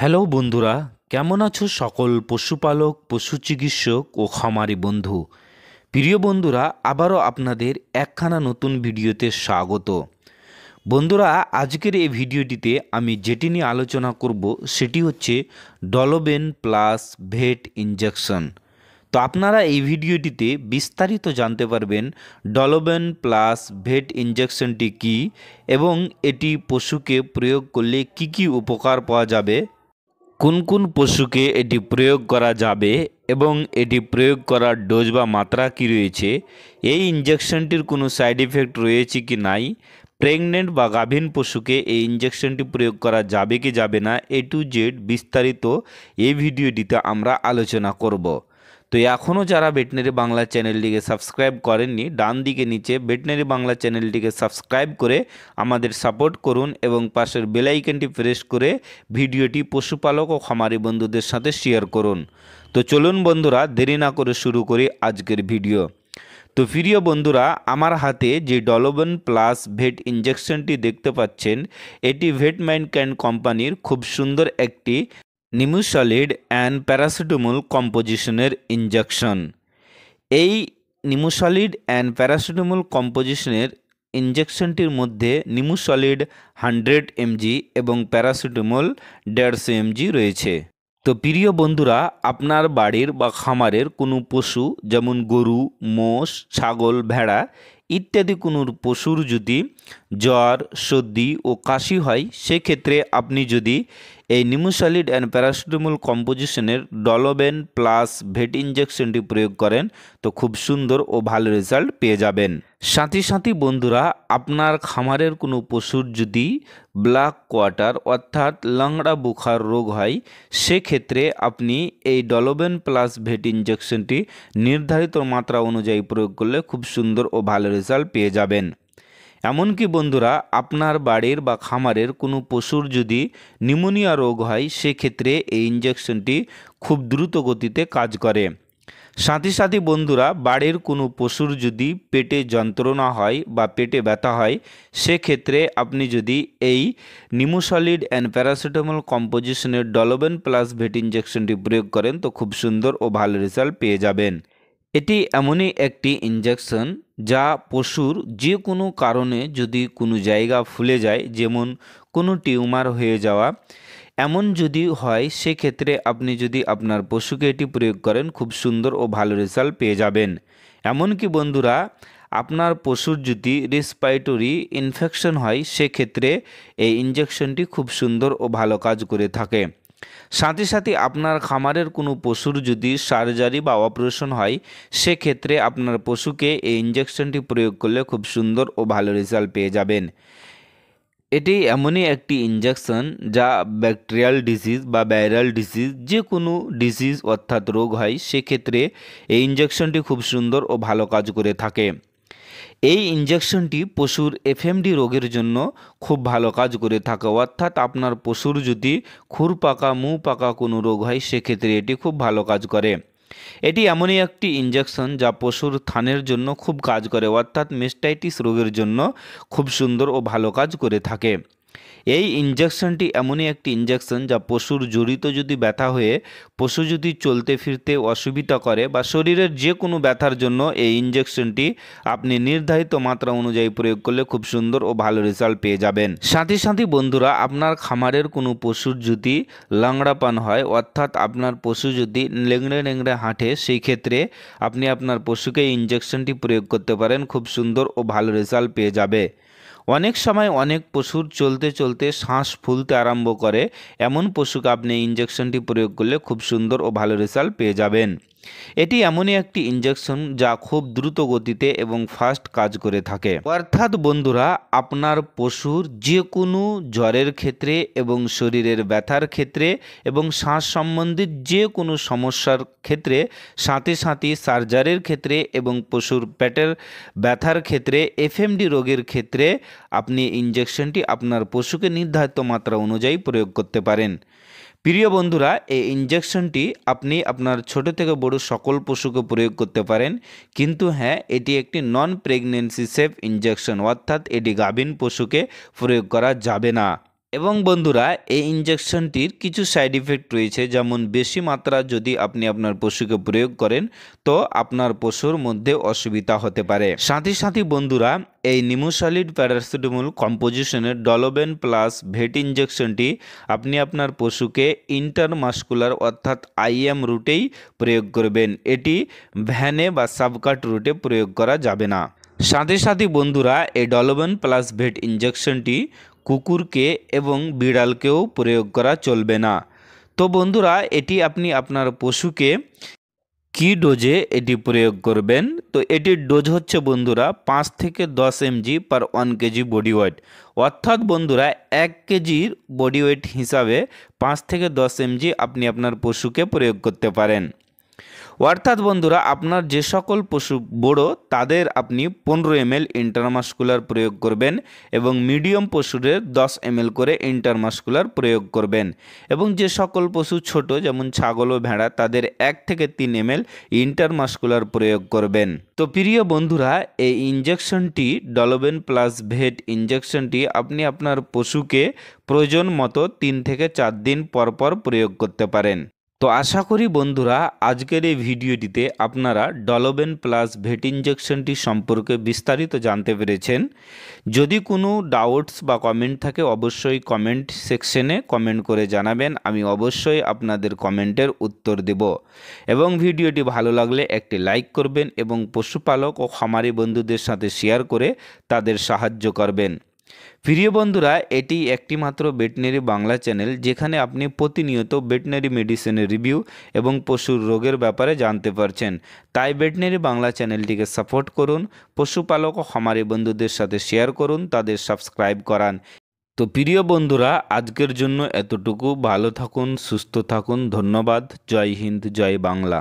hello বন্ধুরা কেমন আছো সকল পশুপালক পশু চিকিৎসক ও খামারি বন্ধু প্রিয় বন্ধুরা আবারও আপনাদের একখানা নতুন ভিডিওতে স্বাগত বন্ধুরা আজকের এই ভিডিওটিতে আমি যেটি নিয়ে আলোচনা করব সেটি হচ্ছে ডলোবেন প্লাস ভেট ইঞ্জেকশন তো আপনারা এই ভিডিওটিতে বিস্তারিত জানতে পারবেন ডলোবেন প্লাস ভেট ইঞ্জেকশনটি কি এবং এটি পশুকে প্রয়োগ করলে কি কি উপকার পাওয়া যাবে কোন কোন পশুকে এটি প্রয়োগ করা যাবে এবং এটি প্রয়োগ করার ডোজ বা মাত্রা কি রয়েছে এই ইঞ্জেকশনটির কোনো সাইড ইফেক্ট রয়েছে কি নাই প্রেগনেন্ট বা গাভীন পশুকে এই ইঞ্জেকশনটি প্রয়োগ করা যাবে কি যাবে না এ টু জেড বিস্তারিত এই ভিডিওটিতে আমরা আলোচনা করব তো এখনও যারা ভেটনারি বাংলা চ্যানেলটিকে সাবস্ক্রাইব করেননি ডান দিকে নিচে ভেটনারি বাংলা চ্যানেলটিকে সাবস্ক্রাইব করে আমাদের সাপোর্ট করুন এবং পাশের বেলাইকনটি প্রেস করে ভিডিওটি পশুপালক ও খামারি বন্ধুদের সাথে শেয়ার করুন তো চলুন বন্ধুরা দেরি না করে শুরু করি আজকের ভিডিও তো প্রিয় বন্ধুরা আমার হাতে যে ডলোবেন প্লাস ভেট ইঞ্জেকশনটি দেখতে পাচ্ছেন এটি ভেট ম্যান্ড ক্যান কোম্পানির খুব সুন্দর একটি নিমুসলিড অ্যান্ড প্যারাসিটামল কম্পোজিশনের ইঞ্জেকশন এই নিমুসলিড অ্যান্ড প্যারাসিটামল কম্পোজিশনের ইঞ্জেকশনটির মধ্যে নিমুসলিড হান্ড্রেড এমজি এবং প্যারাসিটামল দেড়শো এমজি রয়েছে তো প্রিয় বন্ধুরা আপনার বাড়ির বা খামারের কোনো পশু যেমন গরু মোষ ছাগল ভেড়া ইত্যাদি কোনো পশুর যদি জ্বর সর্দি ও কাশি হয় সেক্ষেত্রে আপনি যদি এই নিমুসালিড অ্যান্ড প্যারাসিটামল কম্পোজিশনের ডলোবেন প্লাস ভেট ইঞ্জেকশনটি প্রয়োগ করেন তো খুব সুন্দর ও ভালো রেজাল্ট পেয়ে যাবেন সাথে সাথে বন্ধুরা আপনার খামারের কোনো পশুর যদি ব্ল্যাক কোয়াটার অর্থাৎ লাংড়া বুখার রোগ হয় সেক্ষেত্রে আপনি এই ডলোবেন প্লাস ভেট ইঞ্জেকশনটি নির্ধারিত মাত্রা অনুযায়ী প্রয়োগ করলে খুব সুন্দর ও ভালো রেজাল্ট পেয়ে যাবেন এমনকি বন্ধুরা আপনার বাড়ির বা খামারের কোনো পশুর যদি নিউমোনিয়া রোগ হয় সেক্ষেত্রে এই ইঞ্জেকশনটি খুব দ্রুত গতিতে কাজ করে সাথে সাথে বন্ধুরা বাড়ির কোনো পশুর যদি পেটে যন্ত্রণা হয় বা পেটে ব্যথা হয় সেক্ষেত্রে আপনি যদি এই নিমোসলিড অ্যান্ড প্যারাসিটামল কম্পোজিশনের ডলোবেন প্লাস ভেট ইঞ্জেকশনটি প্রয়োগ করেন তো খুব সুন্দর ও ভালো রেজাল্ট পেয়ে যাবেন এটি এমনই একটি ইঞ্জেকশন যা পশুর যে কোনো কারণে যদি কোনো জায়গা ফুলে যায় যেমন কোনো টিউমার হয়ে যাওয়া এমন যদি হয় সেক্ষেত্রে আপনি যদি আপনার পশুকে এটি প্রয়োগ করেন খুব সুন্দর ও ভালো রেজাল্ট পেয়ে যাবেন এমনকি বন্ধুরা আপনার পশুর যদি রেসপাইটরি ইনফেকশন হয় সেক্ষেত্রে এই ইঞ্জেকশনটি খুব সুন্দর ও ভালো কাজ করে থাকে সাথে সাথে আপনার খামারের কোনো পশুর যদি সার্জারি বা অপারেশন হয় সেক্ষেত্রে আপনার পশুকে এই ইঞ্জেকশনটি প্রয়োগ করলে খুব সুন্দর ও ভালো রেজাল্ট পেয়ে যাবেন এটি এমনই একটি ইঞ্জেকশন যা ব্যাকটেরিয়াল ডিজিজ বা ভাইরাল ডিজিজ যে কোনো ডিজিজ অর্থাৎ রোগ হয় সেক্ষেত্রে এই ইঞ্জেকশনটি খুব সুন্দর ও ভালো কাজ করে থাকে এই ইঞ্জেকশনটি পশুর এফএমডি রোগের জন্য খুব ভালো কাজ করে থাকে অর্থাৎ আপনার পশুর যদি খুর পাকা মু পাকা কোনো রোগ হয় সেক্ষেত্রে এটি খুব ভালো কাজ করে এটি এমনই একটি ইঞ্জেকশন যা পশুর থানের জন্য খুব কাজ করে অর্থাৎ মেস্টাইটিস রোগের জন্য খুব সুন্দর ও ভালো কাজ করে থাকে এই ইঞ্জেকশনটি এমনই একটি ইঞ্জেকশন যা পশুর জড়িত যদি ব্যথা হয়ে পশু যদি চলতে ফিরতে অসুবিধা করে বা শরীরের যে কোনো ব্যথার জন্য এই ইঞ্জেকশনটি আপনি নির্ধারিত মাত্রা অনুযায়ী প্রয়োগ করলে খুব সুন্দর ও ভালো রেজাল্ট পেয়ে যাবেন সাথে সাথে বন্ধুরা আপনার খামারের কোনো পশুর যদি লাংড়াপান হয় অর্থাৎ আপনার পশু যদি লেংড়ে লেংড়ে হাঁটে সেই ক্ষেত্রে আপনি আপনার পশুকে ইঞ্জেকশনটি প্রয়োগ করতে পারেন খুব সুন্দর ও ভালো রেজাল্ট পেয়ে যাবে অনেক সময় অনেক পশুর চলতে চলতে শ্বাস ফুলতে আরম্ভ করে এমন পশুকে আপনি ইঞ্জেকশনটি প্রয়োগ করলে খুব সুন্দর ও ভালো রেজাল্ট পেয়ে যাবেন এটি এমনই একটি ইঞ্জেকশন যা খুব দ্রুত গতিতে এবং ফাস্ট কাজ করে থাকে অর্থাৎ বন্ধুরা আপনার পশুর যে কোনো জ্বরের ক্ষেত্রে এবং শরীরের ব্যথার ক্ষেত্রে এবং শ্বাস সম্বন্ধিত যে কোনো সমস্যার ক্ষেত্রে সাথে সাথে সার্জারির ক্ষেত্রে এবং পশুর পেটের ব্যথার ক্ষেত্রে এফএমডি রোগের ক্ষেত্রে আপনি ইঞ্জেকশনটি আপনার পশুকে নির্ধারিত মাত্রা অনুযায়ী প্রয়োগ করতে পারেন প্রিয় বন্ধুরা এই ইঞ্জেকশনটি আপনি আপনার ছোট থেকে বড় সকল পশুকে প্রয়োগ করতে পারেন কিন্তু হ্যাঁ এটি একটি নন প্রেগনেন্সি সেফ ইঞ্জেকশন অর্থাৎ এটি গাভীন পশুকে প্রয়োগ করা যাবে না এবং বন্ধুরা এই ইঞ্জেকশনটির কিছু সাইড ইফেক্ট রয়েছে যেমন বেশি মাত্রা যদি আপনি আপনার পশুকে প্রয়োগ করেন তো আপনার পশুর মধ্যে অসুবিধা হতে পারে সাথে সাথে বন্ধুরা এই নিমোসালিড প্যারাসিটামল কম্পোজিশনের ডলোবেন প্লাস ভেট ইঞ্জেকশনটি আপনি আপনার পশুকে ইন্টারমাস্কুলার অর্থাৎ আইএম রুটেই প্রয়োগ করবেন এটি ভ্যানে বা সাবকাট রুটে প্রয়োগ করা যাবে না সাথে সাথে বন্ধুরা এই ডলোবেন প্লাস ভেট ইঞ্জেকশনটি কুকুরকে এবং বিড়ালকেও প্রয়োগ করা চলবে না তো বন্ধুরা এটি আপনি আপনার পশুকে কি ডোজে এটি প্রয়োগ করবেন তো এটির ডোজ হচ্ছে বন্ধুরা পাঁচ থেকে দশ mg per one kg body weight অর্থাৎ বন্ধুরা এক কেজির বডি ওয়েট হিসাবে পাঁচ থেকে দশ এমজি আপনি আপনার পশুকে প্রয়োগ করতে পারেন অর্থাৎ বন্ধুরা আপনার যে সকল পশু বড় তাদের আপনি পনেরো এম এল ইন্টারমাসকুলার প্রয়োগ করবেন এবং মিডিয়াম পশুদের দশ এম করে ইন্টারমাসকুলার প্রয়োগ করবেন এবং যে সকল পশু ছোট যেমন ছাগল ও ভেড়া তাদের এক থেকে তিন এম এল ইন্টারমাসকুলার প্রয়োগ করবেন তো প্রিয় বন্ধুরা এই ইঞ্জেকশনটি ডলোবেন প্লাস ভেট ইঞ্জেকশনটি আপনি আপনার পশুকে প্রয়োজন মতো তিন থেকে চার দিন পরপর প্রয়োগ করতে পারেন তো আশা করি বন্ধুরা আজকের এই ভিডিওটিতে আপনারা ডলোবেন প্লাস ভেট ইঞ্জেকশনটি সম্পর্কে বিস্তারিত জানতে পেরেছেন যদি কোনো ডাউটস বা কমেন্ট থাকে অবশ্যই কমেন্ট সেকশনে কমেন্ট করে জানাবেন আমি অবশ্যই আপনাদের কমেন্টের উত্তর দেব এবং ভিডিওটি ভালো লাগলে একটি লাইক করবেন এবং পশুপালক ও খামারি বন্ধুদের সাথে শেয়ার করে তাদের সাহায্য করবেন প্রিয় বন্ধুরা এটি একটিমাত্র ভেটেনারি বাংলা চ্যানেল যেখানে আপনি প্রতিনিয়ত ভেটেনারি মেডিসিনের রিভিউ এবং পশুর রোগের ব্যাপারে জানতে পারছেন তাই ভেটেনারি বাংলা চ্যানেলটিকে সাপোর্ট করুন পশুপালক ও খামারি বন্ধুদের সাথে শেয়ার করুন তাদের সাবস্ক্রাইব করান তো প্রিয় বন্ধুরা আজকের জন্য এতটুকু ভালো থাকুন সুস্থ থাকুন ধন্যবাদ জয় হিন্দ জয় বাংলা